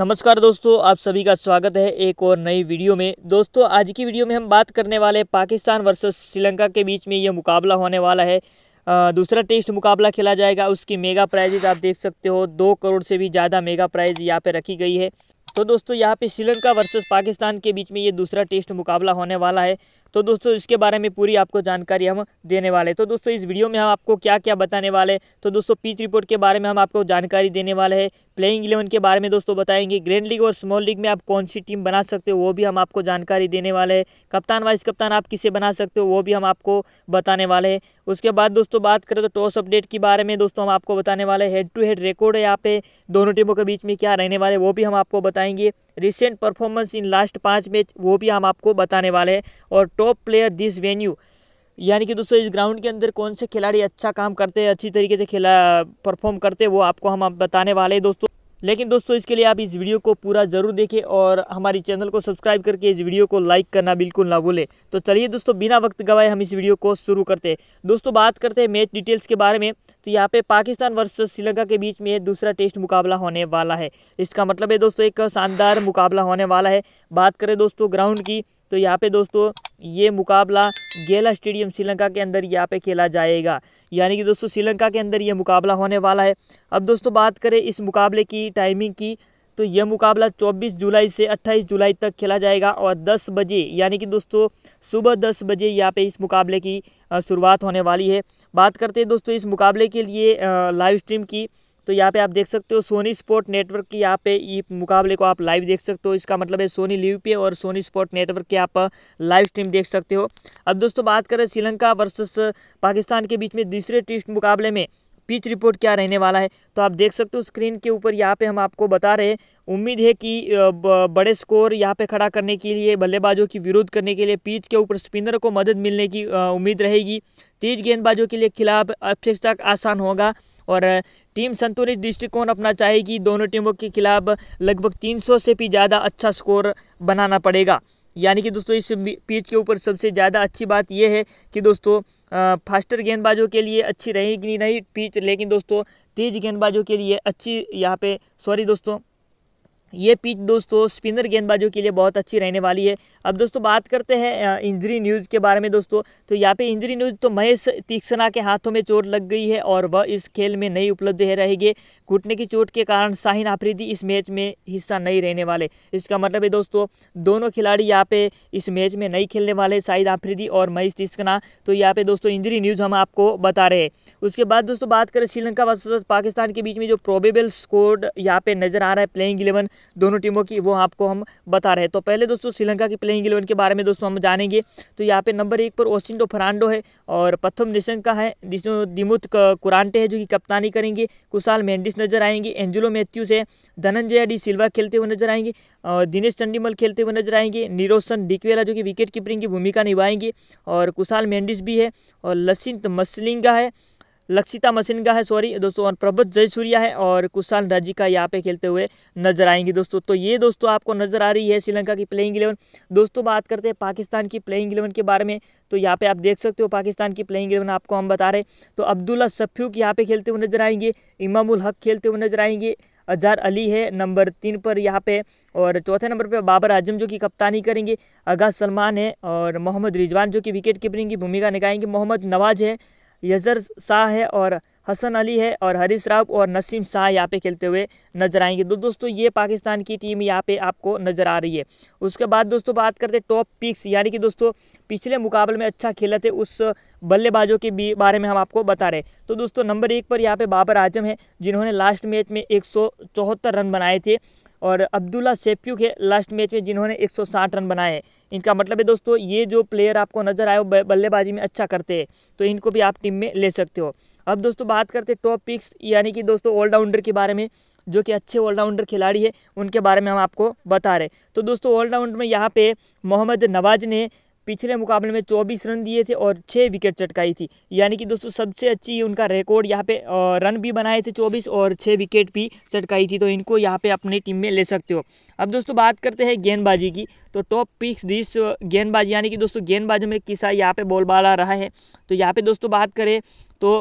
नमस्कार दोस्तों आप सभी का स्वागत है एक और नई वीडियो में दोस्तों आज की वीडियो में हम बात करने वाले पाकिस्तान वर्सेस श्रीलंका के बीच में यह मुकाबला होने वाला है दूसरा टेस्ट मुकाबला खेला जाएगा उसकी मेगा प्राइजेज आप देख सकते हो दो करोड़ से भी ज़्यादा मेगा प्राइज यहाँ पर रखी गई है तो दोस्तों यहाँ पे श्रीलंका वर्सेस पाकिस्तान के बीच में ये दूसरा टेस्ट मुकाबला होने वाला है तो दोस्तों इसके बारे में पूरी आपको जानकारी हम देने वाले तो दोस्तों इस वीडियो में हम आपको क्या क्या बताने वाले तो दोस्तों पिच रिपोर्ट के बारे में हम आपको जानकारी देने वाले हैं प्लेइंग इलेवन के बारे में दोस्तों बताएंगे ग्रैंड लीग और स्मॉल लीग में आप कौन सी टीम बना सकते हो वो भी हम आपको जानकारी देने वाले हैं कप्तान वाइस कप्तान आप किसे बना सकते हो वो भी हम आपको बताने वाले हैं उसके बाद दोस्तों बात करें तो टॉस अपडेट के बारे में दोस्तों हम आपको बताने वाले हेड टू हेड रिकॉर्ड है यहाँ पे दोनों टीमों के बीच में क्या रहने वाले वो भी हम आपको बताएंगे रिसेंट परफॉर्मेंस इन लास्ट पाँच मैच वो भी हम आपको बताने वाले हैं और टॉप प्लेयर दिस वेन्यू यानी कि दोस्तों इस ग्राउंड के अंदर कौन से खिलाड़ी अच्छा काम करते हैं अच्छी तरीके से खेला परफॉर्म करते हैं वो आपको हम आप बताने वाले हैं दोस्तों लेकिन दोस्तों इसके लिए आप इस वीडियो को पूरा ज़रूर देखें और हमारी चैनल को सब्सक्राइब करके इस वीडियो को लाइक करना बिल्कुल ना भूलें तो चलिए दोस्तों बिना वक्त गवाए हम इस वीडियो को शुरू करते हैं दोस्तों बात करते हैं मैच डिटेल्स के बारे में तो यहाँ पे पाकिस्तान वर्सेस श्रीलंका के बीच में दूसरा टेस्ट मुकाबला होने वाला है इसका मतलब है दोस्तों एक शानदार मुकाबला होने वाला है बात करें दोस्तों ग्राउंड की तो यहाँ पे दोस्तों ये मुकाबला गेला स्टेडियम श्रीलंका के अंदर यहाँ पे खेला जाएगा यानी कि दोस्तों श्रीलंका के अंदर ये मुकाबला होने वाला है अब दोस्तों बात करें इस मुकाबले की टाइमिंग की तो यह मुकाबला 24 जुलाई से 28 जुलाई तक खेला जाएगा और 10 बजे यानी कि दोस्तों सुबह 10 बजे यहाँ पे इस मुकाबले की शुरुआत होने वाली है बात करते हैं दोस्तों इस मुकाबले के लिए लाइव स्ट्रीम की तो यहाँ पे आप देख सकते हो सोनी स्पोर्ट नेटवर्क की यहाँ पे ये मुकाबले को आप लाइव देख सकते हो इसका मतलब है सोनी लिव पे और सोनी स्पोर्ट नेटवर्क की आप लाइव स्ट्रीम देख सकते हो अब दोस्तों बात करें श्रीलंका वर्सेस पाकिस्तान के बीच में दूसरे टेस्ट मुकाबले में पिच रिपोर्ट क्या रहने वाला है तो आप देख सकते हो स्क्रीन के ऊपर यहाँ पे हम आपको बता रहे हैं उम्मीद है कि बड़े स्कोर यहाँ पे खड़ा करने के लिए बल्लेबाजों की विरोध करने के लिए पिच के ऊपर स्पिनर को मदद मिलने की उम्मीद रहेगी तेज गेंदबाजों के लिए खिलाफ अपेक्षा आसान होगा और टीम संतुलित दृष्टिकोण अपना चाहेगी दोनों टीमों के खिलाफ लगभग 300 से भी ज़्यादा अच्छा स्कोर बनाना पड़ेगा यानी कि दोस्तों इस पिच के ऊपर सबसे ज़्यादा अच्छी बात यह है कि दोस्तों फास्टर गेंदबाजों के लिए अच्छी रहेगी नहीं पिच लेकिन दोस्तों तेज़ गेंदबाजों के लिए अच्छी यहाँ पे सॉरी दोस्तों ये पिच दोस्तों स्पिनर गेंदबाजों के लिए बहुत अच्छी रहने वाली है अब दोस्तों बात करते हैं इंजरी न्यूज़ के बारे में दोस्तों तो यहाँ पे इंजरी न्यूज़ तो महेश तीक्षणा के हाथों में चोट लग गई है और वह इस खेल में नहीं उपलब्ध है रहेंगे घुटने की चोट के कारण शाहिन आफरीदी इस मैच में हिस्सा नहीं रहने वाले इसका मतलब है दोस्तों दोनों खिलाड़ी यहाँ पे इस मैच में नहीं खेलने वाले शाहिद आफरीदी और महेश तीक्षणा तो यहाँ पे दोस्तों इंजरी न्यूज़ हम आपको बता रहे हैं उसके बाद दोस्तों बात करें श्रीलंका वर्सेज पाकिस्तान के बीच में जो प्रोबेबल स्कोर यहाँ पे नज़र आ रहा है प्लेइंग इलेवन दोनों टीमों की वो आपको हम बता रहे हैं तो पहले दोस्तों श्रीलंका की प्लेइंग इलेवन के बारे में दोस्तों हम जानेंगे तो यहाँ पे नंबर एक पर ओसिंडो फरांडो है और प्रथम निशंका है जिसमें दिमुत कुरांटे है जो कि कप्तानी करेंगे कुशाल मेंडिस नजर आएंगे एंजुलो मैथ्यूज है धनंजय डी सिल्वा खेलते हुए नजर आएंगे दिनेश चंडीमल खेलते हुए नजर आएंगे निरोसन डिकवेला जो कि विकेट कीपरिंग की भूमिका निभाएंगे और कुशाल मेंडिस भी है और लसिंत मसलिंगा है लक्षिता मसिनगा का है सॉरी दोस्तों और प्रभत जयसूर्या है और कुशाल राजी का यहाँ पे खेलते हुए नजर आएंगे दोस्तों तो ये दोस्तों आपको नजर आ रही है श्रीलंका की प्लेइंग इलेवन दोस्तों बात करते हैं पाकिस्तान की प्लेइंग इलेवन के बारे में तो यहाँ पे आप देख सकते हो पाकिस्तान की प्लेइंग इलेवन आपको हम बता रहे तो अब्दुल्ला सफ़्यूक यहाँ पे खेलते हुए नजर आएंगे इमामुल हक खेलते हुए नजर आएंगे अजहर अली है नंबर तीन पर यहाँ पे और चौथे नंबर पे बाबर आजम जो कि कप्तानी करेंगे आगा सलमान है और मोहम्मद रिजवान जो कि विकेट कीपरिंग की भूमिका निभाएंगे मोहम्मद नवाज है यजर शाह है और हसन अली है और हरीश राव और नसीम शाह यहाँ पे खेलते हुए नजर आएंगे तो दोस्तों ये पाकिस्तान की टीम यहाँ पे आपको नज़र आ रही है उसके बाद दोस्तों बात करते हैं टॉप पिक्स यानी कि दोस्तों पिछले मुकाबले में अच्छा खेले थे उस बल्लेबाजों के बारे में हम आपको बता रहे तो दोस्तों नंबर एक पर यहाँ पर बाबर आजम है जिन्होंने लास्ट मैच में एक रन बनाए थे और अब्दुल्ला सेप्यू के लास्ट मैच में जिन्होंने 160 रन बनाए हैं इनका मतलब है दोस्तों ये जो प्लेयर आपको नज़र आए वो बल्लेबाजी में अच्छा करते हैं तो इनको भी आप टीम में ले सकते हो अब दोस्तों बात करते हैं टॉप पिक्स यानी कि दोस्तों ऑलराउंडर के बारे में जो कि अच्छे ऑलराउंडर खिलाड़ी है उनके बारे में हम आपको बता रहे तो दोस्तों ऑलराउंड में यहाँ पर मोहम्मद नवाज ने पिछले मुकाबले में चौबीस रन दिए थे और छः विकेट चटकाई थी यानी कि दोस्तों सबसे अच्छी उनका रिकॉर्ड यहाँ पे रन भी बनाए थे चौबीस और छः विकेट भी चटकाई थी तो इनको यहाँ पे अपनी टीम में ले सकते हो अब दोस्तों बात करते हैं गेंदबाजी की तो टॉप पिक्स दिस गेंदबाजी यानी कि दोस्तों गेंदबाजी में किसा यहाँ पे बॉल बाल आ रहा है तो यहाँ पे दोस्तों बात करें तो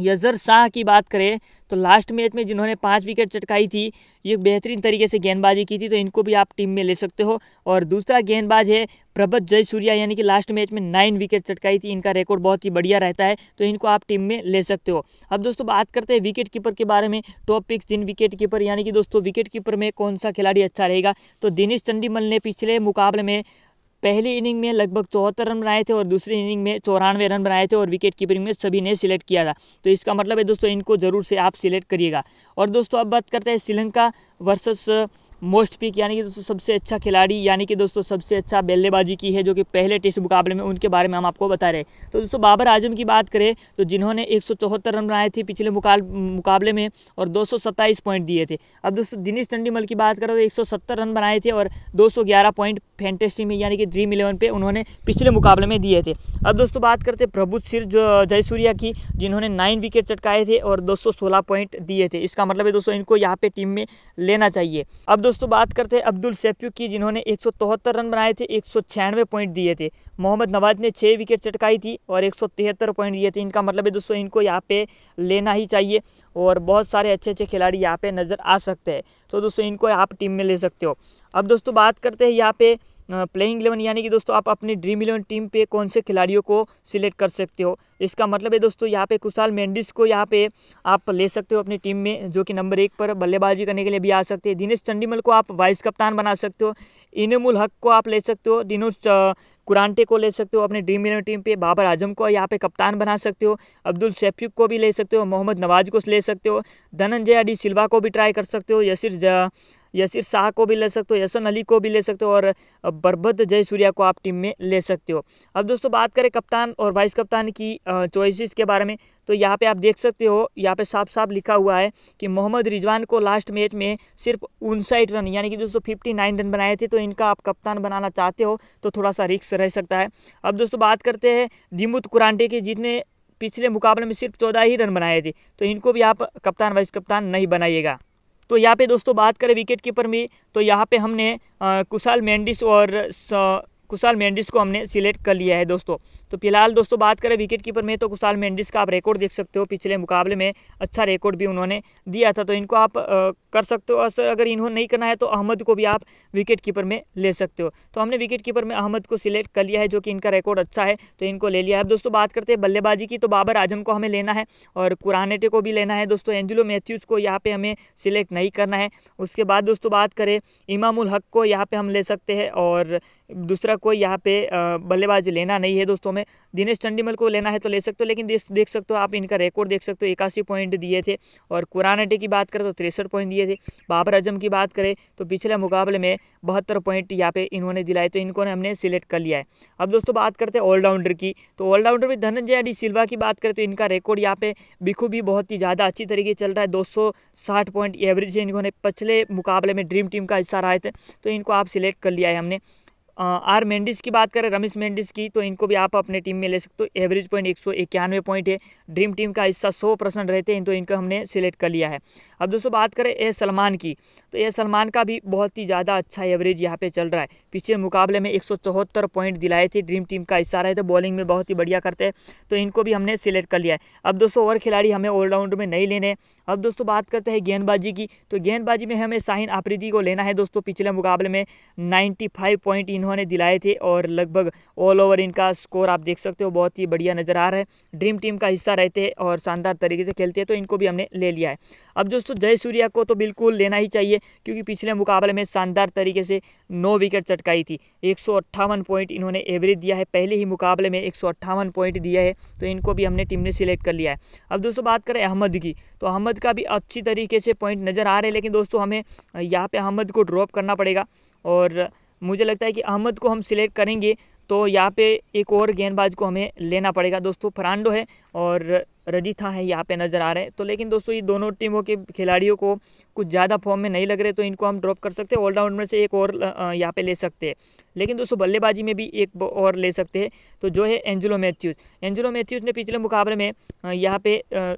यजर शाह की बात करें तो लास्ट मैच में जिन्होंने पाँच विकेट चटकाई थी ये बेहतरीन तरीके से गेंदबाजी की थी तो इनको भी आप टीम में ले सकते हो और दूसरा गेंदबाज है प्रभत जयसूर्या यानी कि लास्ट मैच में नाइन विकेट चटकाई थी इनका रिकॉर्ड बहुत ही बढ़िया रहता है तो इनको आप टीम में ले सकते हो अब दोस्तों बात करते हैं विकेट कीपर के बारे में टॉप पिक्स जिन विकेट कीपर यानी कि दोस्तों विकेट कीपर में कौन सा खिलाड़ी अच्छा रहेगा तो दिनेश चंडीमल ने पिछले मुकाबले में पहली इनिंग में लगभग चौहत्तर रन बनाए थे और दूसरी इनिंग में चौरानवे रन बनाए थे और विकेट कीपिंग में सभी ने सिलेक्ट किया था तो इसका मतलब है दोस्तों इनको ज़रूर से आप सिलेक्ट करिएगा और दोस्तों अब बात करते हैं श्रीलंका वर्सेस मोस्ट पिक यानी कि दोस्तों सबसे अच्छा खिलाड़ी यानी कि दोस्तों सबसे अच्छा बल्लेबाजी की है जो कि पहले टेस्ट मुकाबले में उनके बारे में हम आपको बता रहे हैं तो दोस्तों बाबर आजम की बात करें तो जिन्होंने एक रन बनाए थे पिछले मुकाबले में और दो पॉइंट दिए थे अब दोस्तों दिनेश चंडीमल की बात करें तो एक रन बनाए थे और दो पॉइंट फैंटेसी में यानी कि ड्रीम इलेवन पे उन्होंने पिछले मुकाबले में दिए थे अब दोस्तों बात करते हैं प्रभु सिर जयसूर्या की जिन्होंने नाइन विकेट चटकाए थे और 216 पॉइंट दिए थे इसका मतलब है दोस्तों इनको यहाँ पे टीम में लेना चाहिए अब दोस्तों बात करते हैं अब्दुल सेफ्यू की जिन्होंने एक रन बनाए थे एक पॉइंट दिए थे मोहम्मद नवाज ने छः विकेट चटकाई थी और एक पॉइंट दिए थे इनका मतलब है दोस्तों इनको यहाँ पे लेना ही चाहिए और बहुत सारे अच्छे अच्छे खिलाड़ी यहाँ पे नज़र आ सकते हैं तो दोस्तों इनको आप टीम में ले सकते हो अब दोस्तों बात करते हैं यहाँ पे प्लेइंग इलेवन यानी कि दोस्तों आप अपनी ड्रीम इलेवन टीम पे कौन से खिलाड़ियों को सिलेक्ट कर सकते हो इसका मतलब है दोस्तों यहाँ पे कुशाल मेंडिस को यहाँ पे आप ले सकते हो अपनी टीम में जो कि नंबर एक पर बल्लेबाजी करने के लिए भी आ सकते हैं दिनेश चंडीमल को आप वाइस कप्तान बना सकते हो इनमुल हक को आप ले सकते हो दिनोश कुरान्टे को ले सकते हो अपने ड्रीम इलेवन टीम पे बाबर आजम को यहाँ पे कप्तान बना सकते हो अब्दुल शेफिक को भी ले सकते हो मोहम्मद नवाज को ले सकते हो धनंजय डी सिल्वा को भी ट्राई कर सकते हो यसिर यसिर शाह को भी ले सकते हो यसन अली को भी ले सकते हो और बरबद सूर्या को आप टीम में ले सकते हो अब दोस्तों बात करें कप्तान और वाइस कप्तान की चॉइसिस के बारे में तो यहाँ पे आप देख सकते हो यहाँ पे साफ साफ लिखा हुआ है कि मोहम्मद रिजवान को लास्ट मैच में सिर्फ उनसठ रन यानी कि दोस्तों फिफ्टी नाइन रन बनाए थे तो इनका आप कप्तान बनाना चाहते हो तो थोड़ा सा रिक्स रह सकता है अब दोस्तों बात करते हैं दिमुत कुरांटे की जितने पिछले मुकाबले में सिर्फ चौदह ही रन बनाए थे तो इनको भी आप कप्तान वाइस कप्तान नहीं बनाइएगा तो यहाँ पे दोस्तों बात करें विकेट कीपर में तो यहाँ पे हमने कुशाल मेंडिस और कुशाल मेंडिस को हमने सिलेक्ट कर लिया है दोस्तों तो फिलहाल दोस्तों बात करें विकेट कीपर में तो कुशाल मेंडिस का आप रिकॉर्ड देख सकते हो पिछले मुकाबले में अच्छा रिकॉर्ड भी उन्होंने दिया था तो इनको आप आ, कर सकते हो अगर इन्होंने नहीं करना है तो अहमद को भी आप विकेट कीपर में ले सकते हो तो हमने विकेट कीपर में अहमद को सिलेक्ट कर लिया है जो कि इनका रिकॉर्ड अच्छा है तो इनको ले लिया है अब दोस्तों बात करते हैं बल्लेबाजी की तो बाबर आजम को हमें लेना है और कुरानेटे को भी लेना है दोस्तों एंजिलो मैथ्यूज़ को यहाँ पर हमें सिलेक्ट नहीं करना है उसके बाद दोस्तों बात करें इमामुल हक को यहाँ पर हम ले सकते हैं और दूसरा कोई यहाँ पे बल्लेबाज लेना नहीं है दोस्तों में दिनेश चंडीमल को लेना है तो ले सकते हो लेकिन देख सकते हो आप इनका रिकॉर्ड देख सकते हो इक्यासी पॉइंट दिए थे और कुरान अटे की बात करें तो तिरसठ पॉइंट दिए थे बाबर अजम की बात करें तो पिछले मुकाबले में बहत्तर पॉइंट यहाँ पे इन्होंने दिलाए तो इनको हमने सिलेक्ट कर लिया है अब दोस्तों बात करते हैं ऑलराउंडर की तो ऑलराउंडर में धनंजय डी सिल्वा की बात करें तो इनका रिकॉर्ड यहाँ पे बिखू भी बहुत ही ज़्यादा अच्छी तरीके चल रहा है दो पॉइंट एवरेज है इन्होंने पिछले मुकाबले में ड्रीम टीम का हिस्सा रहा है तो इनको आप सिलेक्ट कर लिया है हमने आर मेंडिस की बात करें रमेश मेंडिस की तो इनको भी आप अपने टीम में ले सकते हो एवरेज पॉइंट एक सौ इक्यानवे पॉइंट है ड्रीम टीम का हिस्सा सौ परसेंट रहते हैं तो इनको हमने सिलेक्ट कर लिया है अब दोस्तों बात करें ए सलमान की तो ए सलमान का भी बहुत ही ज़्यादा अच्छा एवरेज यहाँ पे चल रहा है पिछले मुकाबले में एक पॉइंट दिलाए थे ड्रीम टीम का हिस्सा रहे थे बॉलिंग में बहुत ही बढ़िया करते हैं तो इनको भी हमने सिलेक्ट कर लिया है अब दोस्तों और खिलाड़ी हमें ऑलराउंड में नहीं लेने अब दोस्तों बात करते हैं गेंदबाजी की तो गेंदबाजी में हमें शाहिन आफरीदी को लेना है दोस्तों पिछले मुकाबले में नाइन्टी पॉइंट इन्होंने दिलाए थे और लगभग ऑल ओवर इनका स्कोर आप देख सकते हो बहुत ही बढ़िया नज़र आ रहा है ड्रीम टीम का हिस्सा रहते हैं और शानदार तरीके से खेलते हैं तो इनको भी हमने ले लिया है अब दोस्तों जय सूर्या को तो बिल्कुल लेना ही चाहिए क्योंकि पिछले मुकाबले में शानदार तरीके से नौ विकेट चटकाई थी एक पॉइंट इन्होंने एवरेज दिया है पहले ही मुकाबले में एक पॉइंट दिया है तो इनको भी हमने टीम ने सिलेक्ट कर लिया है अब दोस्तों बात करें अहमद की तो अहमद का भी अच्छी तरीके से पॉइंट नज़र आ रहे हैं लेकिन दोस्तों हमें यहाँ पे अहमद को ड्रॉप करना पड़ेगा और मुझे लगता है कि अहमद को हम सिलेक्ट करेंगे तो यहाँ पे एक और गेंदबाज को हमें लेना पड़ेगा दोस्तों फरांडो है और रजिथा है यहाँ पे नज़र आ रहे हैं तो लेकिन दोस्तों ये दोनों टीमों के खिलाड़ियों को कुछ ज़्यादा फॉर्म में नहीं लग रहे तो इनको हम ड्रॉप कर सकते हैं ऑलराउंड में से एक और यहाँ पे ले सकते हैं लेकिन दोस्तों बल्लेबाजी में भी एक और ले सकते हैं तो जो है एंजिलो मैथ्यूज़ एंजिलो मैथ्यूज़ ने पिछले मुकाबले में यहाँ पर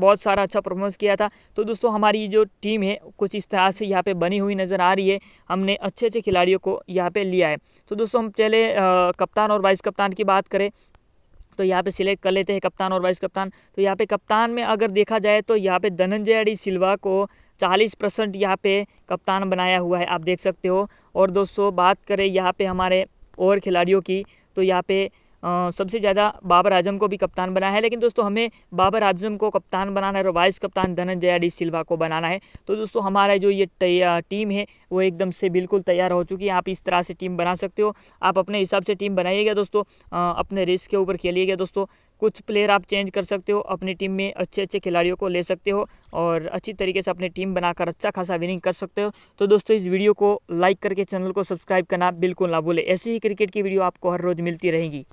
बहुत सारा अच्छा परफॉर्मेंस किया था तो दोस्तों हमारी जो टीम है कुछ इस तरह से यहाँ पे बनी हुई नज़र आ रही है हमने अच्छे अच्छे खिलाड़ियों को यहाँ पे लिया है तो दोस्तों हम पहले कप्तान और वाइस कप्तान की बात करें तो यहाँ पे सिलेक्ट कर लेते हैं कप्तान और वाइस कप्तान तो यहाँ पे कप्तान में अगर देखा जाए तो यहाँ पे धनंजय अडी सिल्वा को 40 परसेंट यहाँ पे कप्तान बनाया हुआ है आप देख सकते हो और दोस्तों बात करें यहाँ पे हमारे और खिलाड़ियों की तो यहाँ पे सबसे ज़्यादा बाबर आजम को भी कप्तान बनाया है लेकिन दोस्तों हमें बाबर आजम को कप्तान बनाना है और वाइस कप्तान धनंजय डी सिल्वा को बनाना है तो दोस्तों हमारा जो ये टीम है वो एकदम से बिल्कुल तैयार हो चुकी है आप इस तरह से टीम बना सकते हो आप अपने हिसाब से टीम बनाइएगा दोस्तों अपने रिस्क के ऊपर खेलिएगा दोस्तों कुछ प्लेयर आप चेंज कर सकते हो अपनी टीम में अच्छे अच्छे खिलाड़ियों को ले सकते हो और अच्छी तरीके से अपनी टीम बनाकर अच्छा खासा विनिंग कर सकते हो तो दोस्तों इस वीडियो को लाइक करके चैनल को सब्सक्राइब करना बिल्कुल ना भूले ऐसी ही क्रिकेट की वीडियो आपको हर रोज़ मिलती रहेगी